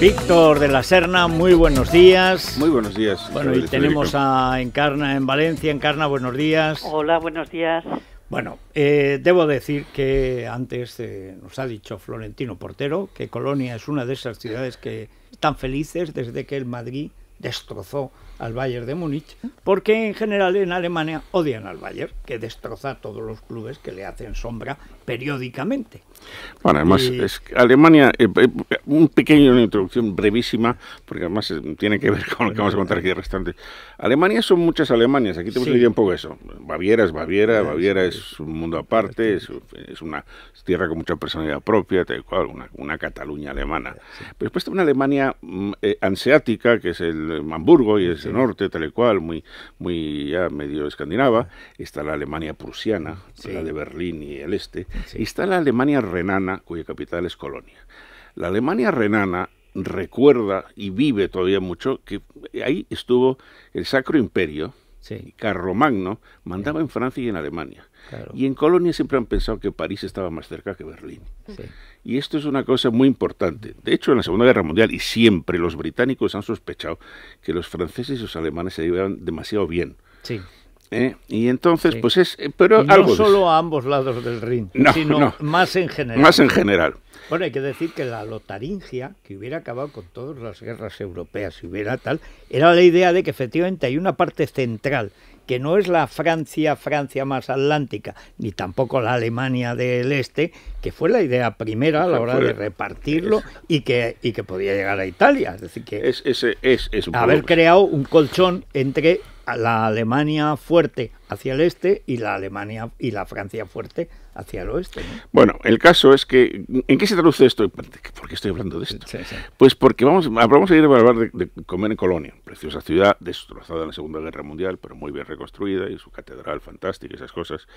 Víctor de la Serna, muy buenos días. Muy buenos días. Bueno, y tenemos a Encarna en Valencia. Encarna, buenos días. Hola, buenos días. Bueno, eh, debo decir que antes eh, nos ha dicho Florentino Portero que Colonia es una de esas ciudades que están felices desde que el Madrid destrozó al Bayern de Múnich, porque en general en Alemania odian al Bayern, que destroza todos los clubes que le hacen sombra periódicamente. Bueno, además, Alemania, eh, eh, eh, un pequeño, una introducción brevísima, porque además tiene que ver con lo que vamos a contar aquí restante. Alemania son muchas Alemanias, aquí tenemos sí. un poco eso. Baviera es Baviera, Baviera es un mundo aparte, es, una tierra con mucha personalidad propia, tal cual, una, una Cataluña alemana. Pero después está una Alemania mm, eh, anseática, que es el Hamburgo y es el norte, tal cual, muy, muy ya medio escandinava. Está la Alemania prusiana, la de Berlín y el este. Y está la Alemania renana, cuya capital es Colonia. La Alemania renana recuerda y vive todavía mucho que ahí estuvo el Sacro Imperio, Carlomagno, mandaba en Francia y en Alemania. Y en Colonia siempre han pensado que París estaba más cerca que Berlín. Y esto es una cosa muy importante. De hecho, en la Segunda Guerra Mundial, y siempre los británicos han sospechado que los franceses y los alemanes se llevaban demasiado bien. Sí. ¿eh? Y entonces, pues es... Eh, pero no solo a ambos lados del ring, sino más en general. Más en general. Bueno, hay que decir que la lotaringia, que hubiera acabado con todas las guerras europeas, si hubiera tal, era la idea de que efectivamente hay una parte central, que no es la Francia, Francia más atlántica, ni tampoco la Alemania del Este, que fue la idea primera a la hora de repartirlo y que, y que podía llegar a Italia. Es decir, que es, es, haber creado un colchón entre la Alemania fuerte hacia el este y la Alemania y la Francia fuerte hacia el oeste. Bueno, el caso es que, ¿en qué se traduce esto? ¿Por qué estoy hablando de esto? Pues porque vamos, ah, vamos a ir a hablar de, comer en Colonia, preciosa ciudad destrozada en la Segunda Guerra Mundial, pero muy bien reconstruida y su catedral fantástica, y esas cosas.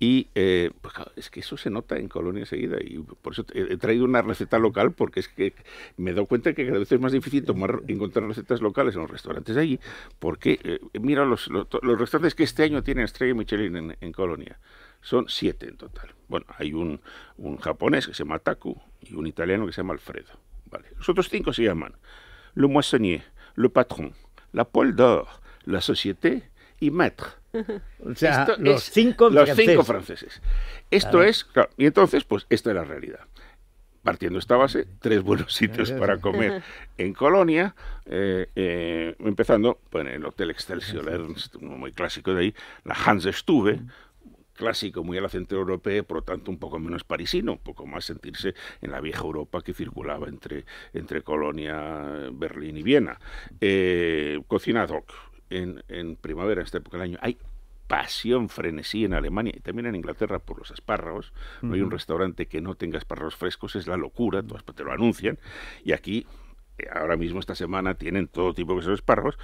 Y eh, pues es que eso se nota en Colonia enseguida y por eso he, traído una receta local porque es que me doy cuenta que cada vez es más difícil encontrar recetas locales en los restaurantes de allí porque, eh, mira, los, los restaurantes que este año tiene tienen estrella Michelin en, Colonia. Son siete en total. Bueno, hay un, un japonés que se llama Taku y un italiano que se llama Alfredo. Vale. Los otros cinco se llaman Le Moissonnier, Le Patron, La Pole d'Or, La Société y Maître. O sea, los, cinco, franceses. franceses. Esto es, claro, y entonces, pues, esta es la realidad partiendo esta base, tres buenos sitios para comer en Colonia, eh, eh, empezando por el Hotel Excelsior Ernst, ¿eh? muy clásico de ahí, la Hans Stube, clásico, muy a la europeo, por lo tanto un poco menos parisino, un poco más sentirse en la vieja Europa que circulaba entre, entre Colonia, Berlín y Viena. cocina ad En, primavera, esta época del año, hay pasión, frenesí en Alemania y también en Inglaterra por los espárragos. No hay un restaurante que no tenga espárragos frescos, es la locura, pues, te lo anuncian. Y aquí, eh, ahora mismo, esta semana, tienen todo tipo de espárragos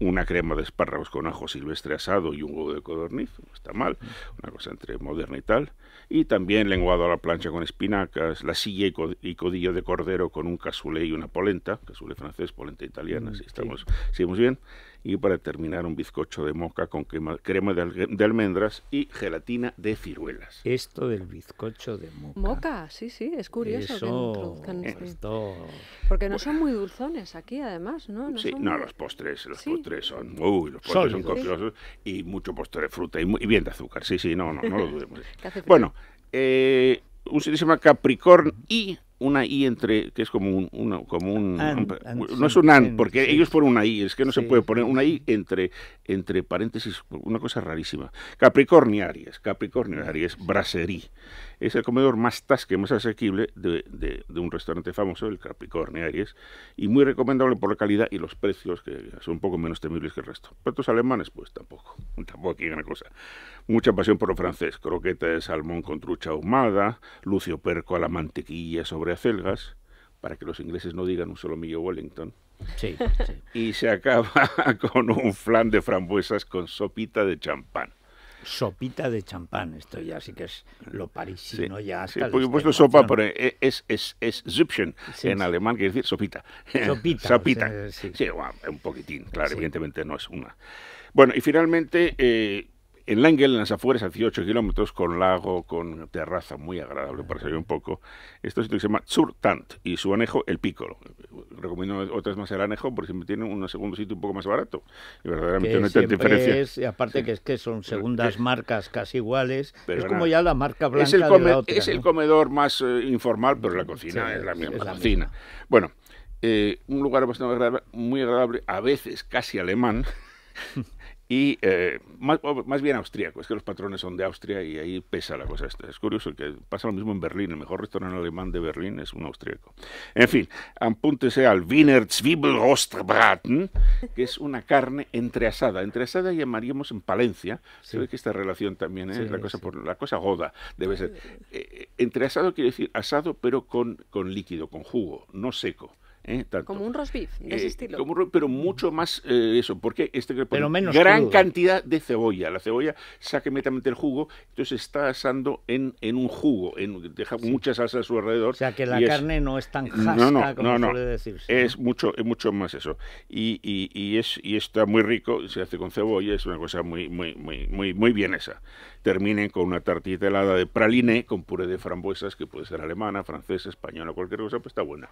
una crema de espárragos con ajo silvestre asado y un huevo de codorniz, no está mal, una cosa entre moderna y tal, y también lenguado a la plancha con espinacas, la silla y, codillo de cordero con un casulé y una polenta, casulé francés, polenta italiana, mm, si estamos, seguimos bien, y para terminar un bizcocho de moca con crema, de, almendras y gelatina de ciruelas. Esto del bizcocho de moca. Moca, sí, sí, es curioso este esto. Porque no son muy dulzones aquí, además, ¿no? no sí, no, los postres, los postres son. Uy, los postres son copiosos y mucho postre de fruta y, muy, bien de azúcar. Sí, sí, no, no, no lo dudemos. bueno, eh, un sitio se llama Capricorn y una i entre que es como un, como un, no es un an porque ellos ponen una i es que no se puede poner una i entre entre paréntesis una cosa rarísima Capricornio Aries Capricornio Aries braserí es el comedor más tasque, más asequible de, un restaurante famoso, el Capricornio Aries, y muy recomendable por la calidad y los precios, que son un poco menos temibles que el resto. Platos alemanes, pues tampoco, tampoco aquí una cosa. Mucha pasión por lo francés, croqueta de salmón con trucha ahumada, lucio perco a la mantequilla sobre acelgas, para que los ingleses no digan un solo millo Wellington. sí. Y se acaba con un flan de frambuesas con sopita de champán sopita de champán. Esto ya sí que es lo parisino ya hasta sí, puesto sopa, pero e-, es, es, es en alemán, quiere decir sopita. Sopita. sopita. sí, un poquitín, claro, evidentemente no es una. Bueno, y finalmente... Eh, en Langell, en las afueras, a 18 kilómetros, con lago, con terraza muy agradable para salir un poco, este sitio que se llama Surtant y su anejo El pícolo. Recomiendo otras más el anejo porque siempre tiene un segundo sitio un poco más barato. Y verdaderamente no hay diferencia. Es, y aparte que es que son eh, segundas eh, marcas casi iguales, es como ya la marca blanca es el, de la otra, es el comedor más eh, informal, pero la cocina es la misma. cocina. Bueno, un lugar bastante agradable, muy agradable, a veces casi alemán. y eh, más, bien austríaco, es que los patrones son de Austria y ahí pesa la cosa esta. Es curioso que pasa lo mismo en Berlín, el mejor restaurante alemán de Berlín es un austríaco. En fin, apúntese al Wiener Zwiebelrostbraten, que es una carne entreasada. Entreasada llamaríamos en Palencia, se ve que esta relación también es ¿eh? la cosa por la cosa goda, debe ser. Eh, entreasado quiere decir asado pero con, con líquido, con jugo, no seco. ¿eh? Como un roast beef, ese eh, estilo. pero mucho más eh, eso, porque este que gran cantidad de cebolla. La cebolla saca inmediatamente el jugo, entonces está asando en, en un jugo, en, deja muchas mucha salsa a su alrededor. O sea, que la carne no es tan jasca como suele decirse. Es mucho, es mucho más eso. Y, es, y está muy rico, se hace con cebolla, es una cosa muy, muy, muy, muy, muy esa, Terminen con una tartita helada de praline con puré de frambuesas, que puede ser alemana, francesa, española, cualquier cosa, pues está buena.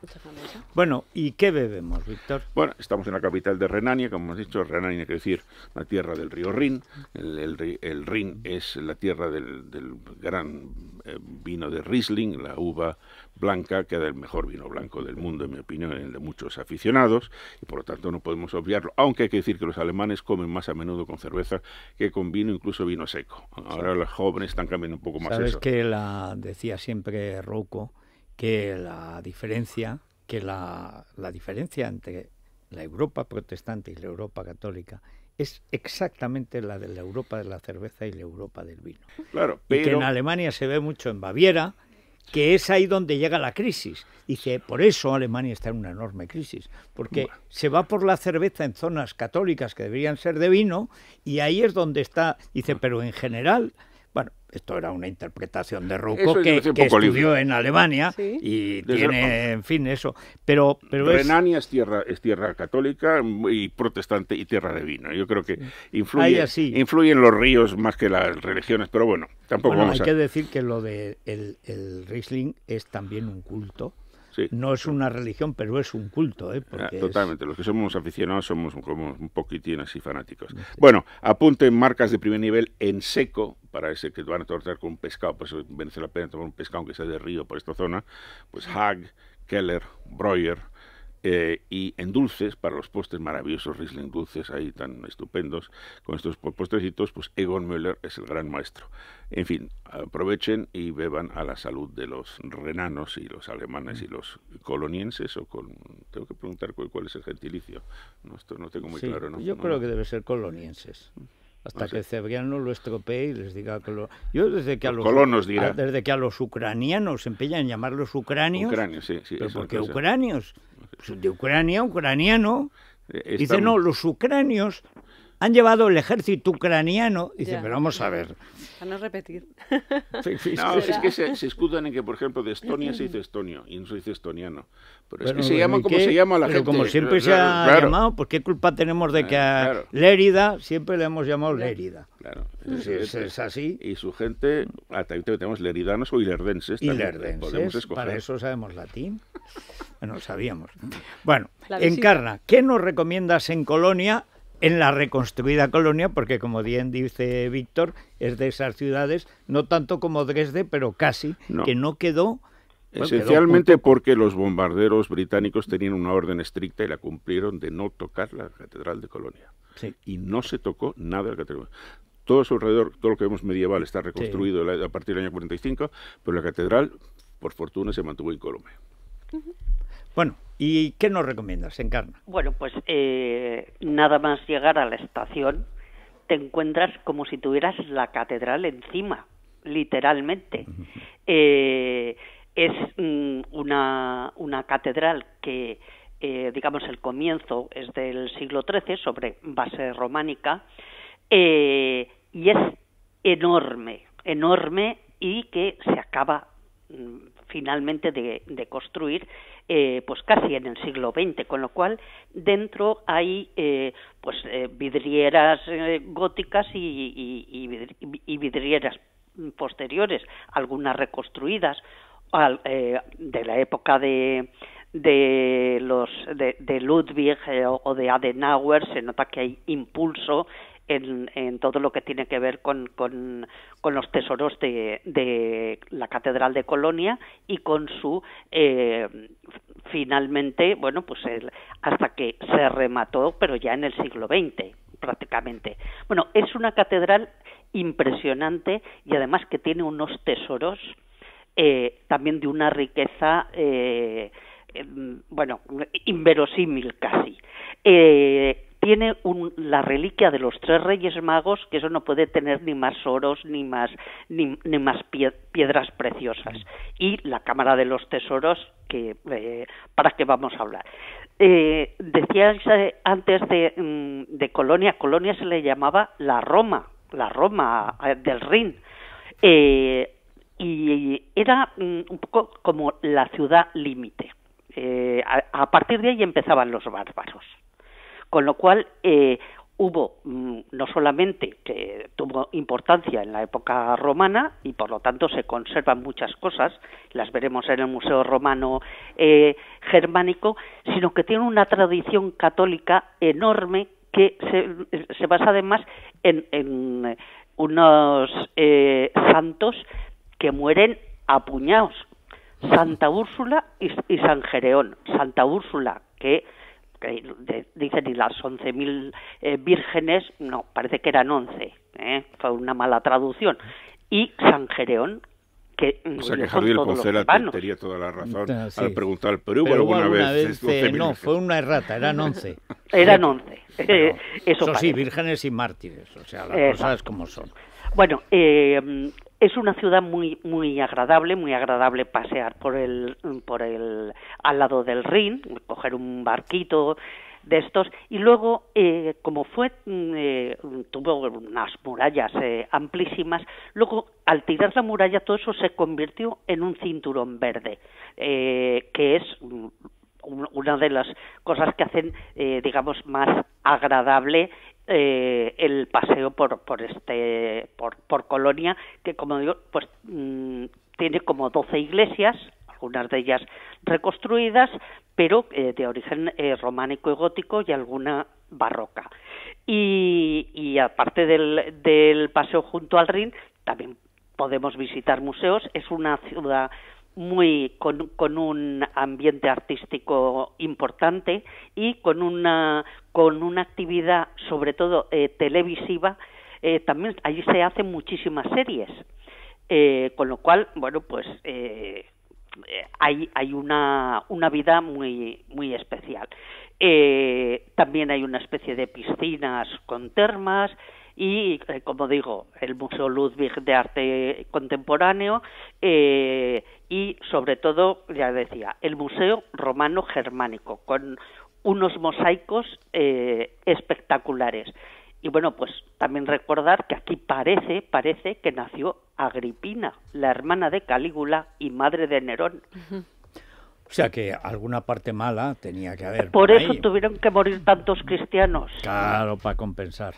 Bueno, ¿y qué bebemos, Víctor? Bueno, estamos en la capital de Renania, como hemos dicho, Renania quiere decir la tierra del río Rin. El, el, Rin es la tierra del, gran eh, vino de Riesling, la uva blanca, que es el mejor vino blanco del mundo, en mi opinión, el de muchos aficionados, y por lo tanto no podemos obviarlo, aunque hay que decir que los alemanes comen más a menudo con cerveza que con vino, incluso vino seco. Ahora los jóvenes están cambiando un poco más ¿Sabes eso. que la decía siempre Rocco, que la diferencia la, diferencia entre la Europa protestante y la Europa católica es exactamente la de la Europa de la cerveza y la Europa del vino. Claro, que en Alemania se ve mucho en Baviera, que es ahí donde llega la crisis. Y que por eso Alemania está en una enorme crisis, porque se va por la cerveza en zonas católicas que deberían ser de vino, y ahí es donde está, dice, ah. pero en general esto era una interpretación de Ruco que, estudió en Alemania y tiene, en fin, eso. Pero, pero Renania es... tierra es tierra católica y protestante y tierra de vino. Yo creo que influye, influyen los ríos más que las religiones, pero bueno, tampoco vamos a... hay que decir que lo de el Riesling es también un culto no es una religión, pero es un culto. ¿eh? Ah, totalmente, los que somos aficionados somos como un poquitín así fanáticos. Bueno, apunten marcas de primer nivel en seco, para ese que van a tortar con un pescado, pues merece la pena tomar un pescado aunque sea de río por esta zona, pues Hag, Keller, Breuer, eh, y en dulces, para los postres maravillosos, Riesling dulces ahí tan estupendos, con estos postrecitos, pues Egon Müller es el gran maestro. En fin, aprovechen y beban a la salud de los renanos y los alemanes y mm. los colonienses, o con... tengo que preguntar cuál, es el gentilicio. No, esto no tengo muy claro, ¿no? Yo creo que debe ser colonienses hasta que Cebriano lo estropee y les diga que lo... Yo desde que a pues los, dirá. desde que a los ucranianos se empeñan llamarlos ucranios, ucranios sí, sí, pero porque ucranios, pues de Ucrania, ucraniano, eh, dice no, los ucranios han llevado el ejército ucraniano, dice, pero vamos a ver, para no repetir. no, es que se, se, escudan en que, por ejemplo, de Estonia se dice estonio y no se dice estoniano. Pero es que se llama como se llama la pero gente. como siempre eh, se ha llamado, ¿Por qué culpa tenemos de eh, que a Lérida siempre le hemos llamado Lérida. Claro. Es, es, así. Y su gente, hasta ah, ahorita tenemos leridanos o ilerdenses. Ilerdenses, podemos escoger. para eso sabemos latín. Bueno, sabíamos. Bueno, encarna, ¿qué nos recomiendas en Colonia en la reconstruida colonia, porque como bien dice Víctor, es de esas ciudades, no tanto como Dresde, pero casi, que no quedó... Esencialmente porque los bombarderos británicos tenían una orden estricta y la cumplieron de no tocar la Catedral de Colonia. Y no se tocó nada de la Catedral todo su alrededor, todo lo que vemos medieval está reconstruido a partir del año 45, pero la catedral, por fortuna, se mantuvo en Colombia. Bueno, ¿y qué nos recomiendas, Encarna? Bueno, pues eh, nada más llegar a la estación, te encuentras como si tuvieras la catedral encima, literalmente. Eh, es mm, una, una catedral que, eh, digamos, el comienzo es del siglo XIII, sobre base románica, y es enorme, enorme y que se acaba mm, finalmente de, construir eh, pues casi en el siglo XX, con lo cual dentro hay eh, pues eh, vidrieras góticas y, vidrieras posteriores, algunas reconstruidas al, de la época de de los de, de Ludwig o de Adenauer se nota que hay impulso en, todo lo que tiene que ver con, con, los tesoros de, de, la Catedral de Colonia y con su eh, finalmente, bueno, pues hasta que se remató, pero ya en el siglo XX prácticamente. Bueno, es una catedral impresionante y además que tiene unos tesoros eh, también de una riqueza, eh, em, bueno, inverosímil casi tiene la reliquia de los tres reyes magos, que eso no puede tener ni más oros ni más, ni, más piedras preciosas. Y la Cámara de los Tesoros, que, eh, para qué vamos a hablar. Eh, antes mm, de, Colonia, Colonia se le llamaba la Roma, la Roma eh, del Rin. Eh, y era mm, un poco como la ciudad límite. a partir de ahí empezaban los bárbaros. Con lo cual, eh, hubo mm, no solamente que tuvo importancia en la época romana y por lo tanto se conservan muchas cosas, las veremos en el Museo Romano eh, Germánico, sino que tiene una tradición católica enorme que se, basa además en, eh, unos santos que mueren apuñados, Santa Úrsula y, y San Gereón. Santa Úrsula, que dicen, y las once mil eh, vírgenes, no, parece que eran once... ¿eh? fue una mala traducción. Y San Gereón, que o sea que Javier Poncela tenía toda la razón al preguntar al Perú, alguna, vez, eh, no fue una errata eran once eran once eh, eso, sí vírgenes y mártires o sea las cosas como son bueno eh, es una ciudad muy muy agradable, muy agradable pasear por el por el al lado del Rin, coger un barquito, de estos y luego eh, como fue mm, eh, tuvo unas murallas eh, amplísimas luego al tirar la muralla todo eso se convirtió en un cinturón verde que es mm, una de las cosas que hacen digamos más agradable el paseo por por este por, Colonia que como digo pues mm, tiene como 12 iglesias algunas de ellas reconstruidas, pero eh, de origen eh, románico y gótico y alguna barroca. Y, aparte del, paseo junto al Rin, también podemos visitar museos. Es una ciudad muy con, un ambiente artístico importante y con una con una actividad sobre todo eh, televisiva también allí se hacen muchísimas series con lo cual bueno pues eh, hay, hay una, vida muy, muy especial. Eh, también hay una especie de piscinas con termas y, eh, como digo, el Museo Ludwig de Arte Contemporáneo y, sobre todo, ya decía, el Museo Romano Germánico, con unos mosaicos espectaculares. Y bueno, pues también recordar que aquí parece, parece que nació Agripina, la hermana de Calígula y madre de Nerón, o sea que alguna parte mala tenía que haber. Por, eso tuvieron que morir tantos cristianos. Claro, para compensar.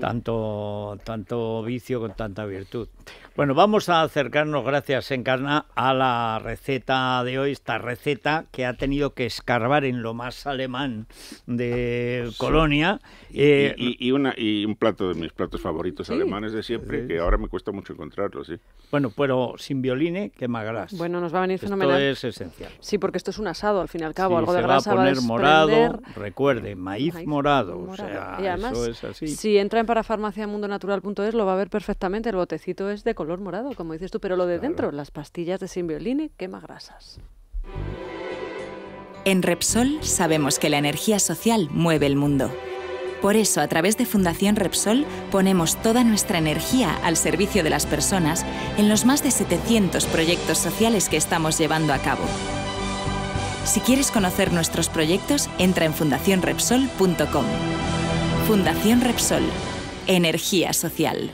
Tanto, tanto vicio con tanta virtud. Bueno, vamos a acercarnos, gracias Encarna, a la receta de hoy. Esta receta que ha tenido que escarbar en lo más alemán de Colonia. Eh, y, un plato de mis platos favoritos alemanes de siempre, que ahora me cuesta mucho encontrarlo, sí. Bueno, pero sin violine, ¿eh? qué Bueno, nos va a venir fenomenal. Esto es esencial. Sí, porque esto es un asado, al fin y al cabo, algo de grasa va a poner morado, recuerde, maíz, morado, o sea, y además, eso es Si entran para farmaciamundonatural.es lo va a ver perfectamente, el botecito es de color morado, como dices tú, pero lo de dentro, las pastillas de Simbioline quema grasas. En Repsol sabemos que la energía social mueve el mundo. Por eso, a través de Fundación Repsol, ponemos toda nuestra energía al servicio de las personas en los más de 700 proyectos sociales que estamos llevando a cabo. Si quieres conocer nuestros proyectos, entra en fundacionrepsol.com. Fundación Repsol. Energía social.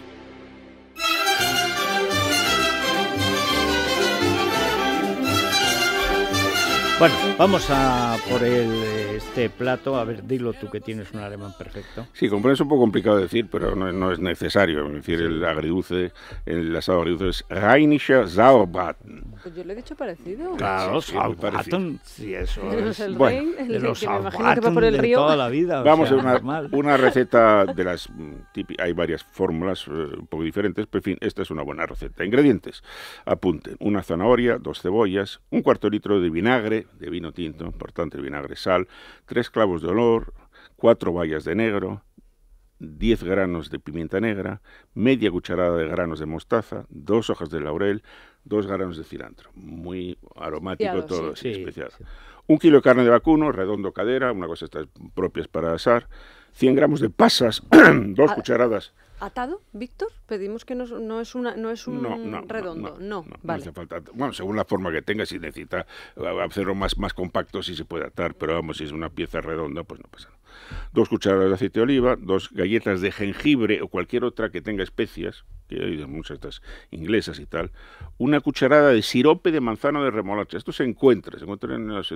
Bueno, vamos a por el eh, este plato. A ver, dilo tú que tienes un alemán perfecto. Sí, comprar es un poco complicado decir, pero no, es necesario. decir, el agridulce, el asado agridulce es Rheinischer Sauerbraten. Pues yo le he dicho parecido. Claro, sí, sí, eso es. El bueno, que me va por el río. Vamos a una, una, receta de las mm, hay varias fórmulas eh, un poco diferentes, pero en fin, esta es una buena receta. Ingredientes, apunten, una zanahoria, dos cebollas, un cuarto litro de vinagre, de vino tinto, importante el vinagre, sal, tres clavos de olor, cuatro bayas de negro, diez granos de pimienta negra, media cucharada de granos de mostaza, dos hojas de laurel, dos granos de cilantro. Muy aromático todo, sí, especial. Un kilo de carne de vacuno, redondo cadera, una cosa estas propias para asar, 100 gramos de pasas, dos ah, cucharadas atado, Víctor? Pedimos que no, es una no es un redondo, no, vale. bueno, según la forma que tenga, si necesita eh, hacerlo más, compacto, si se puede atar, pero vamos, si es una pieza redonda, pues no pasa nada. Dos cucharadas de aceite de oliva, dos galletas de jengibre o cualquier otra que tenga especias, que hay muchas estas inglesas y tal, una cucharada de sirope de manzana de remolacha. Esto se encuentra, se encuentra en, los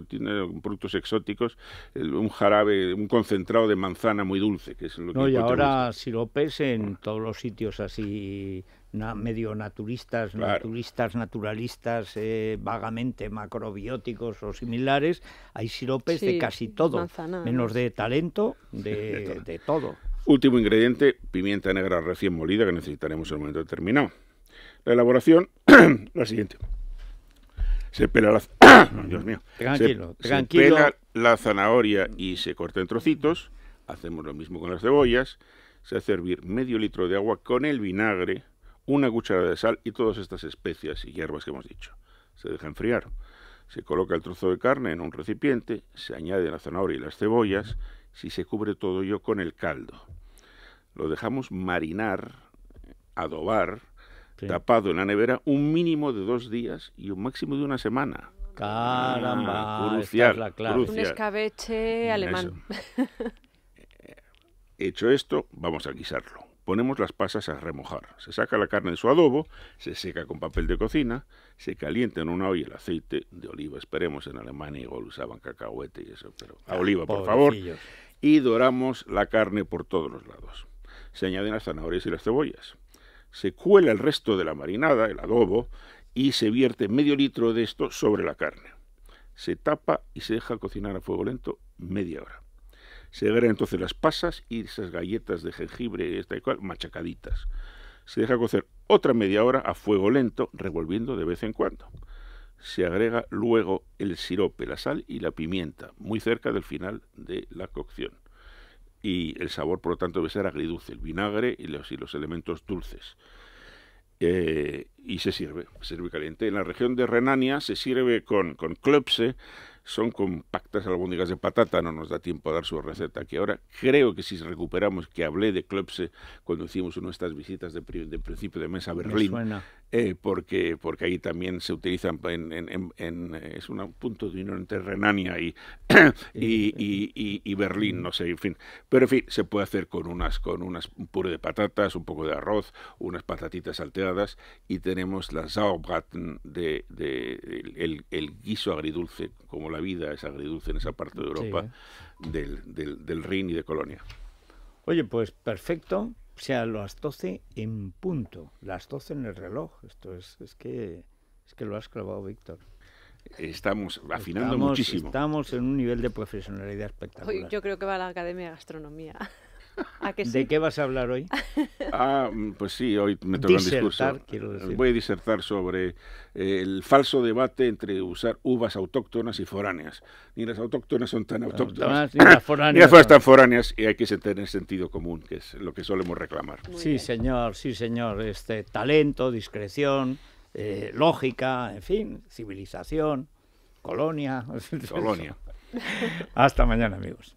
productos exóticos, un jarabe, un concentrado de manzana muy dulce, que es lo que No, y ahora siropes en todos los sitios así medio naturistas, naturistas, naturalistas, eh, vagamente macrobióticos o similares, hay siropes de casi todo, menos de talento, de todo. Último ingrediente, pimienta negra recién molida que necesitaremos en un momento determinado. La elaboración, la siguiente. Se pela la, la zanahoria y se corta en trocitos. Hacemos lo mismo con las cebollas. Se hace hervir medio litro de agua con el vinagre, una cucharada de sal y todas estas especias y hierbas que hemos dicho. Se deja enfriar. Se coloca el trozo de carne en un recipiente, se añade la zanahoria y las cebollas si se cubre todo ello con el caldo. Lo dejamos marinar, adobar, tapado en la nevera, un mínimo de dos días y un máximo de una semana. Caramba, ah, es Un escabeche alemán. Hecho esto, vamos a guisarlo ponemos las pasas a remojar. Se saca la carne de su adobo, se seca con papel de cocina, se calienta en una olla el aceite de oliva, esperemos en Alemania igual usaban cacahuete y eso, pero a ah, oliva, por favor, y doramos la carne por todos los lados. Se añaden las zanahorias y las cebollas. Se cuela el resto de la marinada, el adobo, y se vierte medio litro de esto sobre la carne. Se tapa y se deja cocinar a fuego lento media hora. Se agregan entonces las pasas y esas galletas de jengibre, esta cual, machacaditas. Se deja cocer otra media hora a fuego lento, revolviendo de vez en cuando. Se agrega luego el sirope, la sal y la pimienta, muy cerca del final de la cocción. Y el sabor, por lo tanto, debe ser agridulce, el vinagre y los, los elementos dulces. Eh, y se sirve, se sirve caliente. En la región de Renania se sirve con, con son compactas albóndigas de patata, no nos da tiempo a dar su receta aquí ahora. Creo que si recuperamos que hablé de Klöpse cuando hicimos estas visitas de, principio de mes a Berlín, eh, porque, porque ahí también se utilizan, en, eh, es un punto de unión entre Renania y, y, y, Berlín, no sé, en fin. Pero en fin, se puede hacer con unas con unas puré de patatas, un poco de arroz, unas patatitas salteadas y tenemos la Sauerbraten, de, el, el guiso agridulce, como la vida esa agridulce en esa parte de Europa del, del, del Rin y de Colonia. Oye, pues perfecto. O sea, las 12 en punto, las 12 en el reloj. Esto es, es que es que lo has clavado, Víctor. Estamos afinando muchísimo. Estamos en un nivel de profesionalidad espectacular. yo creo que va a la Academia de Gastronomía. ¿De qué vas a hablar hoy? Ah, mm, pues sí, hoy me toca un discurso. Quiero decir. Voy a disertar sobre eh, el falso debate entre usar uvas autóctonas y foráneas. Ni las autóctonas son tan autóctonas. Ni ah, las foráneas. ni las tan foráneas y hay que tener sentido común, que es lo que solemos reclamar. sí, señor, sí, señor. Este, talento, discreción, eh, lógica, en fin, civilización, colonia. Colonia. Hasta mañana, amigos.